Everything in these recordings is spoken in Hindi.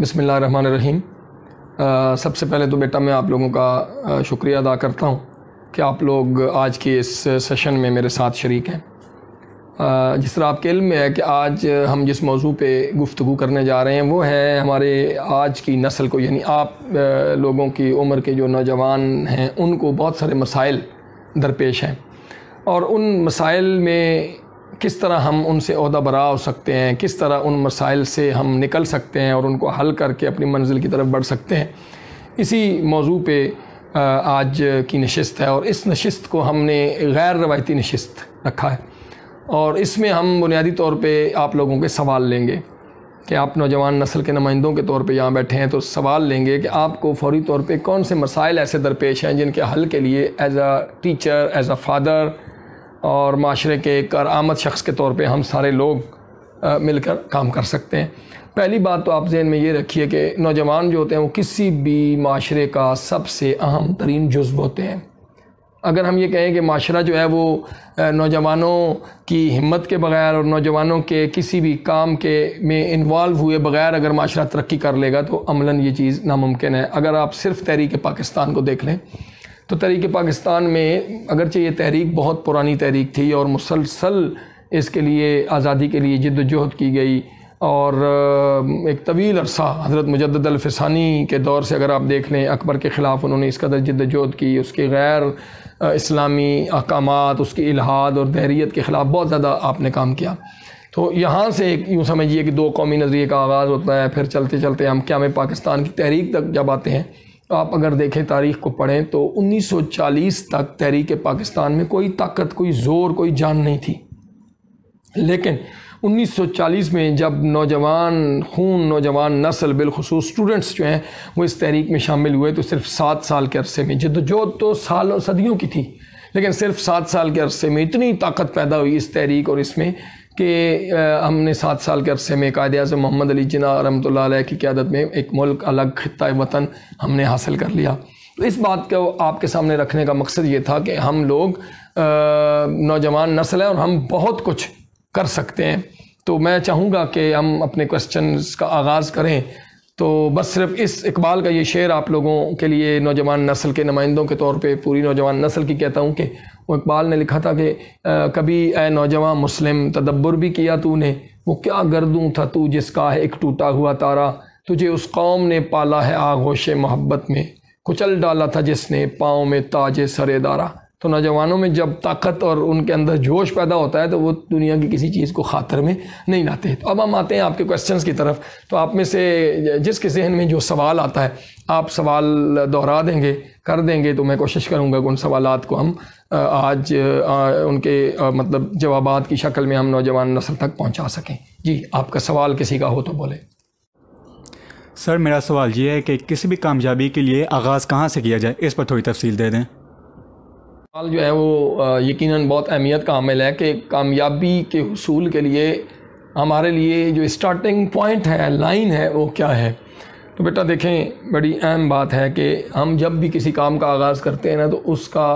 बसमिल्ल रहीम सबसे पहले तो बेटा मैं आप लोगों का शुक्रिया अदा करता हूँ कि आप लोग आज के इस सेशन में मेरे साथ शरीक हैं जिस तरह आपके इल्म में है कि आज हम जिस मौजू पे गुफ्तु करने जा रहे हैं वो है हमारे आज की नस्ल को यानी आप लोगों की उम्र के जो नौजवान हैं उनको बहुत सारे मसाइल दरपेश हैं और उन मसाइल में किस तरह हम उनसे अहदा बरा हो सकते हैं किस तरह उन मसाइल से हम निकल सकते हैं और उनको हल करके अपनी मंजिल की तरफ बढ़ सकते हैं इसी मौजू पे आज की नशस्त है और इस नशस्त को हमने गैर रवायती नशस्त रखा है और इसमें हम बुनियादी तौर पर आप लोगों के सवाल लेंगे कि आप नौजवान नस्ल के नुमाइंदों के तौर पर यहाँ बैठे हैं तो सवाल लेंगे कि आपको फौरी तौर पर कौन से मसाइल ऐसे दरपेश हैं जिनके हल के लिए as a teacher as a father और माशरे के एक आमद शख्स के तौर पे हम सारे लोग मिलकर काम कर सकते हैं पहली बात तो आप जहन में ये रखिए कि नौजवान जो होते हैं वो किसी भी माशरे का सबसे अहम तरीन जज्व होते हैं अगर हम ये कहें कि माशरा जो है वो नौजवानों की हिम्मत के बगैर और नौजवानों के किसी भी काम के में इन्वॉल्व हुए बगैर अगर माशरा तरक्की कर लेगा तो अमला ये चीज़ नामुमकिन है अगर आप सिर्फ तहरीक पाकिस्तान को देख लें तो तहरीक पाकिस्तान में अगरचे ये तहरीक बहुत पुरानी तहरीक थी और मुसलसल इसके लिए आज़ादी के लिए जद्दोजहद की गई और एक तवील अरसा हज़रत मुजद अलफिसानी के दौर से अगर आप देख लें अकबर के ख़िलाफ़ उन्होंने इस कदर जद्दोजहद की उसके गैर इस्लामी अहकाम उसकी इलाहाद और दहरीत के ख़िलाफ़ बहुत ज़्यादा आपने काम किया तो यहाँ से एक यूँ समझिए कि दो कौमी नज़रिए का आगाज़ होता है फिर चलते चलते हम क्या में पाकिस्तान की तहरीक तक जब आते हैं तो आप अगर देखें तारीख को पढ़ें तो 1940 तक तहरीक पाकिस्तान में कोई ताकत कोई ज़ोर कोई जान नहीं थी लेकिन 1940 में जब नौजवान खून नौजवान नस्ल बिलखसूस स्टूडेंट्स जो हैं वो इस तहरीक में शामिल हुए तो सिर्फ सात साल के अरसे में जो तो सालों सदियों की थी लेकिन सिर्फ सात साल के अरसे में इतनी ताकत पैदा हुई इस तहरीक और इसमें कि हमने सात साल के अरसे में कायद अजम मोहम्मद अली जिना रमत की क्यादत में एक मुल्क अलग खत्ता वतन हमने हासिल कर लिया तो इस बात को आपके सामने रखने का मकसद ये था कि हम लोग नौजवान नस्ल है और हम बहुत कुछ कर सकते हैं तो मैं चाहूँगा कि हम अपने क्वेश्चन का आगाज़ करें तो बस सिर्फ इस इकबाल का ये शेर आप लोगों के लिए नौजवान नस्ल के नुमाइंदों के तौर पे पूरी नौजवान नस्ल की कहता हूँ कि वो इकबाल ने लिखा था कि कभी ए नौजवान मुस्लिम तदब्बर भी किया तूने वो क्या गर्दूँ था तू जिसका है एक टूटा हुआ तारा तुझे उस कौम ने पाला है आगोश मोहब्बत में कुचल डाला था जिसने पाँव में ताज दारा तो नौजवानों में जब ताकत और उनके अंदर जोश पैदा होता है तो वो दुनिया की किसी चीज़ को खातर में नहीं लाते तो अब हम आते हैं आपके क्वेश्चंस की तरफ तो आप में से जिसके जहन में जो सवाल आता है आप सवाल दोहरा देंगे कर देंगे तो मैं कोशिश करूँगा कि उन सवाल को हम आज उनके मतलब जवाब की शक्ल में हम नौजवान नसल तक पहुँचा सकें जी आपका सवाल किसी का हो तो बोले सर मेरा सवाल ये है कि किसी भी कामयाबी के लिए आगाज़ कहाँ से किया जाए इस पर थोड़ी तफसील दे दें सवाल जो है वो यकीनन बहुत अहमियत का हामिल है कि कामयाबी के हसूल के लिए हमारे लिए जो स्टार्टिंग पॉइंट है लाइन है वो क्या है तो बेटा देखें बड़ी अहम बात है कि हम जब भी किसी काम का आगाज़ करते हैं ना तो उसका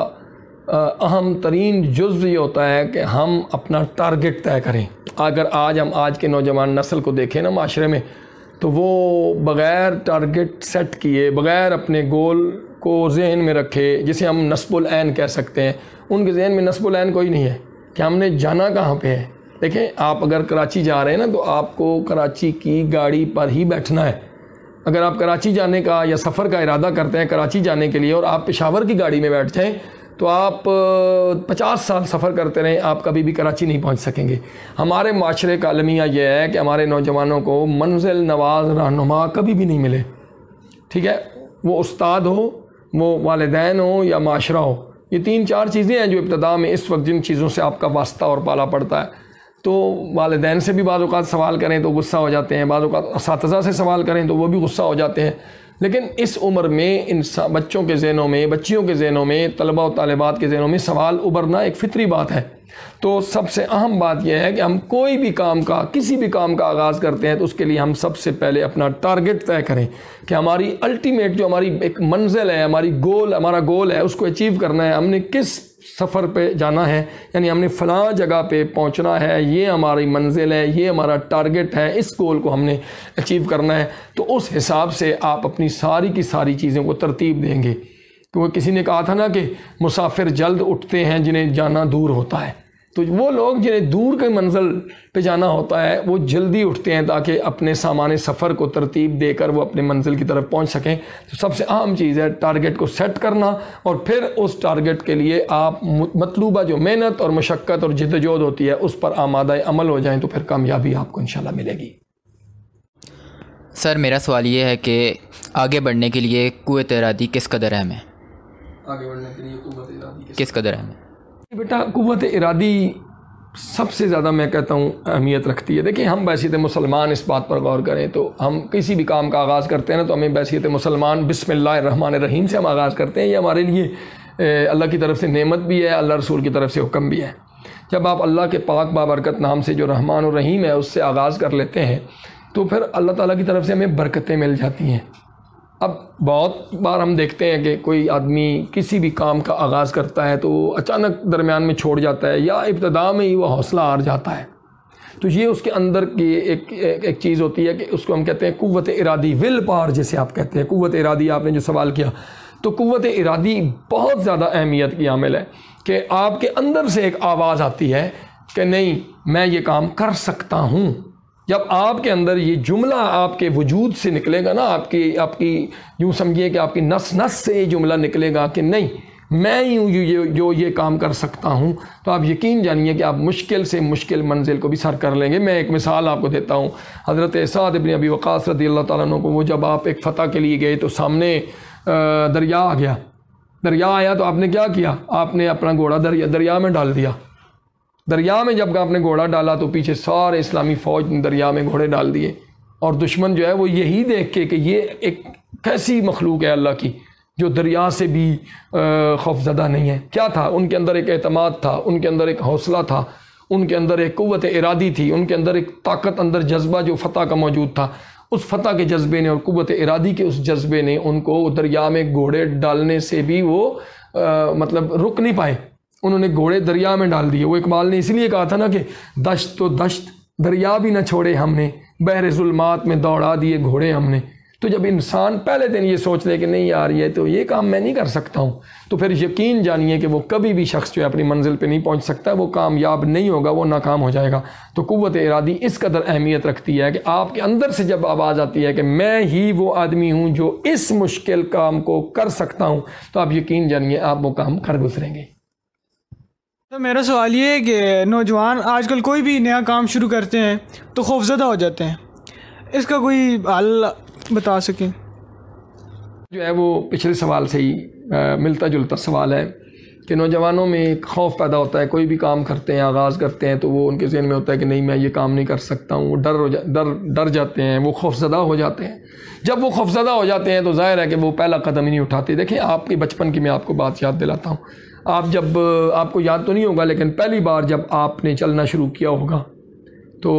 अहम तरीन जुज़ ये होता है कि हम अपना टारगेट तय करें अगर आज हम आज के नौजवान नस्ल को देखें ना माशरे में तो वो बग़ैर टारगेट सेट किए बग़ैर अपने गोल को जहन में रखे जिसे हम नस्बुलैन कह सकते हैं उनके जहन में नस्बुलैन कोई नहीं है कि हमने जाना कहाँ पे है देखें आप अगर कराची जा रहे हैं ना तो आपको कराची की गाड़ी पर ही बैठना है अगर आप कराची जाने का या सफ़र का इरादा करते हैं कराची जाने के लिए और आप पेशावर की गाड़ी में बैठ जाएँ तो आप पचास साल सफ़र करते रहें आप कभी भी कराची नहीं पहुंच सकेंगे हमारे माशरे का अलमिया यह है कि हमारे नौजवानों को मंजिल नवाज रहनुमा कभी भी नहीं मिले ठीक है वो उस्ताद हो वो वालदेन हो या माशरा हो ये तीन चार चीज़ें हैं जो इब्तदा में इस वक्त जिन चीज़ों से आपका वास्ता और पाला पड़ता है तो वालदेन से भी बाज़ात सवाल करें तो गुस्सा हो जाते हैं बाज़ात इस से सवाल करें तो वो भी गुस्सा हो जाते हैं लेकिन इस उम्र में इन बच्चों के जहनों में बच्चियों के जहनों में तलबा और तलबात के जहनों में सवाल उबरना एक फितरी बात है तो सबसे अहम बात यह है कि हम कोई भी काम का किसी भी काम का आगाज़ करते हैं तो उसके लिए हम सबसे पहले अपना टारगेट तय करें कि हमारी अल्टीमेट जो हमारी एक मंजिल है हमारी गोल हमारा गोल है उसको अचीव करना है हमने किस सफ़र पे जाना है यानी हमने फलां जगह पे पहुंचना है ये हमारी मंजिल है ये हमारा टारगेट है इस गोल को हमने अचीव करना है तो उस हिसाब से आप अपनी सारी की सारी चीज़ों को तरतीब देंगे कि वो किसी ने कहा था ना कि मुसाफिर जल्द उठते हैं जिन्हें जाना दूर होता है तो वो लोग जिन्हें दूर के मंजिल पे जाना होता है वो जल्दी उठते हैं ताकि अपने सामान सफ़र को तरतीब देकर वो अपने मंजिल की तरफ पहुंच सकें तो सबसे अहम चीज़ है टारगेट को सेट करना और फिर उस टारगेट के लिए आप मतलूबा जो मेहनत और मशक्क़त और जदोजहद होती है उस पर आमादा अमल हो जाएँ तो फिर कामयाबी आपको इन मिलेगी सर मेरा सवाल ये है कि आगे बढ़ने के लिए कुए तैराती किस कदर अहम है आगे बढ़ने के लिए कुत इरादी किस कदर अहम है बेटा कुत इरादी सबसे ज़्यादा मैं कहता हूँ अहमियत रखती है देखिए हम बैसीत मुसलमान इस बात पर गौर करें तो हम किसी भी काम का आगाज़ करते हैं ना तो हमें बैसीत मुसलमान बिसमान रहीम से हम आगाज़ करते हैं ये हमारे लिए अल्लाह की तरफ से नेमत भी है अल्लाह रसूल की तरफ से हुक्म भी है जब आप अल्लाह के पाक बाबरकत नाम से जो रहमान और रहीम है उससे आगाज़ कर लेते हैं तो फिर अल्लाह ताला की तरफ से हमें बरकतें मिल जाती हैं अब बहुत बार हम देखते हैं कि कोई आदमी किसी भी काम का आगाज़ करता है तो अचानक दरमियान में छोड़ जाता है या इब्तदा में ही वह हौसला हार जाता है तो ये उसके अंदर की एक एक, एक चीज़ होती है कि उसको हम कहते हैं कुत इरादी विल पार जिसे आप कहते हैं कुत इरादी आपने जो सवाल किया तो कुत इरादी बहुत ज़्यादा अहमियत की आमिल है कि आपके अंदर से एक आवाज़ आती है कि नहीं मैं ये काम कर सकता हूँ जब आपके अंदर ये जुमला आपके वजूद से निकलेगा ना आपकी आपकी यूँ समझिए कि आपकी नस नस से ये जुमला निकलेगा कि नहीं मैं ही हूँ ये जो ये काम कर सकता हूँ तो आप यकीन जानिए कि आप मुश्किल से मुश्किल मंजिल को भी सर कर लेंगे मैं एक मिसाल आपको देता हूँ हज़रत साद इबन अबी वक़ास रदी अल्लाह ताली को वो जब आप एक फ़तह के लिए गए तो सामने दरिया आ गया दरिया आया तो आपने क्या किया आपने अपना घोड़ा दरिया दरिया में डाल दिया दरिया में जब आपने घोड़ा डाला तो पीछे सारे इस्लामी फ़ौज ने दरिया में घोड़े डाल दिए और दुश्मन जो है वो यही देख के कि ये एक कैसी मखलूक है अल्लाह की जो दरिया से भी खौफजदा नहीं है क्या था उनके अंदर एक अहतमाद था उनके अंदर एक हौसला था उनके अंदर एक क़वत इरादी थी उनके अंदर एक ताकत अंदर जज्बा जो फ़तह का मौजूद था उस फ़तह के जज्बे ने और क़वत इरादी के उस जज्बे ने उनको दरिया में घोड़े डालने से भी वो आ, मतलब रुक नहीं पाए उन्होंने घोड़े दरिया में डाल दिए वो इकबाल ने इसलिए कहा था ना कि दश्त तो दश्त दरिया भी ना छोड़े हमने बहर जुलमात में दौड़ा दिए घोड़े हमने तो जब इंसान पहले दिन ये सोच ले कि नहीं यार ये तो ये काम मैं नहीं कर सकता हूँ तो फिर यकीन जानिए कि वो कभी भी शख्स जो है अपनी मंजिल पर नहीं पहुँच सकता वो कामयाब नहीं होगा वो नाकाम हो जाएगा तो क़वत इरादी इस कदर अहमियत रखती है कि आपके अंदर से जब आवाज़ आती है कि मैं ही वो आदमी हूँ जो इस मुश्किल काम को कर सकता हूँ तो आप यकीन जानिए आप वो काम कर गुजरेंगे तो मेरा सवाल ये है कि नौजवान आजकल कोई भी नया काम शुरू करते हैं तो खौफजदा हो जाते हैं इसका कोई हल बता सकें जो है वो पिछले सवाल से ही आ, मिलता जुलता सवाल है कि नौजवानों में एक खौफ पैदा होता है कोई भी काम करते हैं आगाज़ करते हैं तो वो उनके जहन में होता है कि नहीं मैं ये काम नहीं कर सकता हूँ वो डर हो जा डर डर जाते हैं वो खौफजदा हो जाते हैं जब वो खौफजदा हो जाते हैं तो ज़ाहिर है कि वो पहला कदम ही नहीं उठाते देखें आपके बचपन की मैं आपको बात याद दिलाता हूँ आप जब आपको याद तो नहीं होगा लेकिन पहली बार जब आपने चलना शुरू किया होगा तो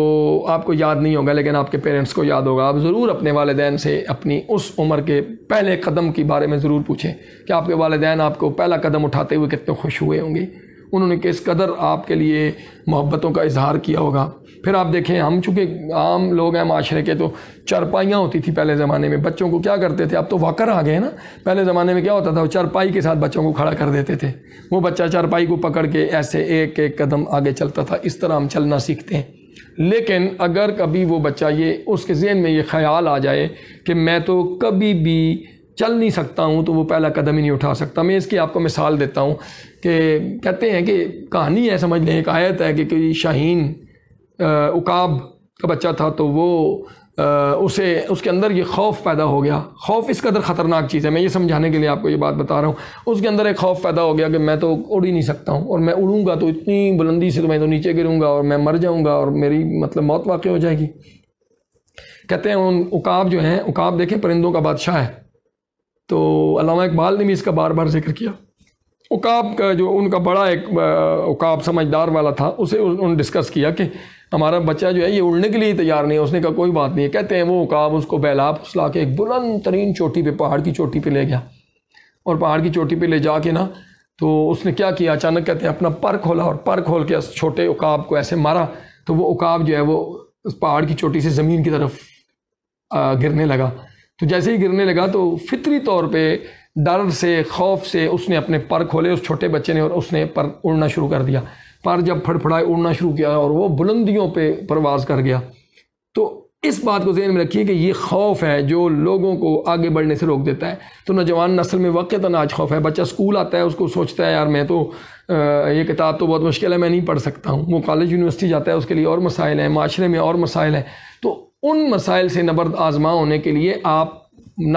आपको याद नहीं होगा लेकिन आपके पेरेंट्स को याद होगा आप ज़रूर अपने वालदेन से अपनी उस उम्र के पहले कदम के बारे में ज़रूर पूछें कि आपके वालदेन आपको पहला कदम उठाते हुए कितने खुश हुए होंगे उन्होंने किस कदर आपके लिए मोहब्बतों का इजहार किया होगा फिर आप देखें हम चूँकि आम लोग हैं माशरे के तो चरपाइयाँ होती थी पहले ज़माने में बच्चों को क्या करते थे अब तो वाकर आ गए ना पहले ज़माने में क्या होता था वो चरपाई के साथ बच्चों को खड़ा कर देते थे वो बच्चा चरपाई को पकड़ के ऐसे एक एक कदम आगे चलता था इस तरह हम चलना सीखते हैं लेकिन अगर कभी वो बच्चा ये उसके जहन में ये ख्याल आ जाए कि मैं तो कभी भी चल नहीं सकता हूँ तो वो पहला कदम ही नहीं उठा सकता मैं इसकी आपको मिसाल देता हूँ कि कहते हैं कि कहानी है समझ लें एक आयत है कि कोई शाहीन उकाब का बच्चा था तो वो उसे उसके अंदर ये खौफ पैदा हो गया खौफ इस कदर ख़तरनाक चीज़ है मैं ये समझाने के लिए आपको ये बात बता रहा हूँ उसके अंदर एक खौफ पैदा हो गया कि मैं तो उड़ ही नहीं सकता हूँ और मैं उड़ूँगा तो इतनी बुलंदी से तो मैं तो नीचे गिरूँगा और मैं मर जाऊँगा और मेरी मतलब मौत वाक़ हो जाएगी कहते हैं उन उकाब जो हैं उकाब देखें परिंदों का बादशाह है तो अलावा इकबाल ने भी इसका बार बार जिक्र किया उकाब का जो उनका बड़ा एक उकाब समझदार वाला था उसे उन्होंने डिस्कस किया कि हमारा बच्चा जो है ये उड़ने के लिए तैयार नहीं है उसने कहा कोई बात नहीं है कहते हैं वो उकाब उसको बैला फुसला के एक बुलंद तरीन चोटी पर पहाड़ की चोटी पर ले गया और पहाड़ की चोटी पर ले जा के ना तो उसने क्या किया अचानक कहते हैं अपना पर खोला और पर खोल के छोटे उकाब को ऐसे मारा तो वो उकाब जो है वो उस पहाड़ की चोटी से ज़मीन की तरफ गिरने लगा तो जैसे ही गिरने लगा तो फितरी तौर पे डर से खौफ से उसने अपने पर खोले उस छोटे बच्चे ने और उसने पर उड़ना शुरू कर दिया पर जब फड़फड़ाए उड़ना शुरू किया और वो बुलंदियों पे परवाज कर गया तो इस बात को जहन में रखिए कि ये खौफ है जो लोगों को आगे बढ़ने से रोक देता है तो नौजवान नस्ल में वाक़ता आज खौफ है बच्चा स्कूल आता है उसको सोचता है यार मैं तो आ, ये किताब तो बहुत मुश्किल है मैं नहीं पढ़ सकता हूँ वो कॉलेज यूनिवर्सिटी जाता है उसके लिए और मसाइल हैं माशरे में और मसाइल हैं तो उन मसाइल से नबर्द आजमा होने के लिए आप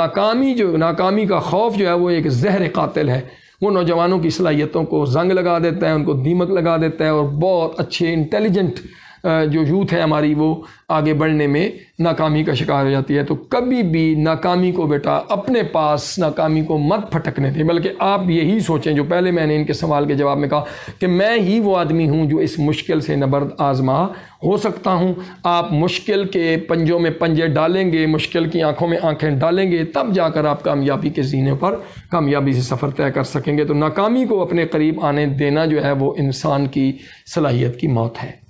नाकामी जो नाकामी का खौफ जो है वो एक जहर कतिल है वो नौजवानों की सलाहियतों को जंग लगा देता है उनको दीमक लगा देता है और बहुत अच्छे इंटेलिजेंट जो यूथ है हमारी वो आगे बढ़ने में नाकामी का शिकार हो जाती है तो कभी भी नाकामी को बेटा अपने पास नाकामी को मत फटकने दें बल्कि आप यही सोचें जो पहले मैंने इनके सवाल के जवाब में कहा कि मैं ही वो आदमी हूँ जो इस मुश्किल से नबर्द आजमा हो सकता हूँ आप मुश्किल के पंजों में पंजे डालेंगे मुश्किल की आंखों में आंखें डालेंगे तब जाकर आप कामयाबी के जीने पर कामयाबी से सफ़र तय कर सकेंगे तो नाकामी को अपने करीब आने देना जो है वो इंसान की सलाहियत की मौत है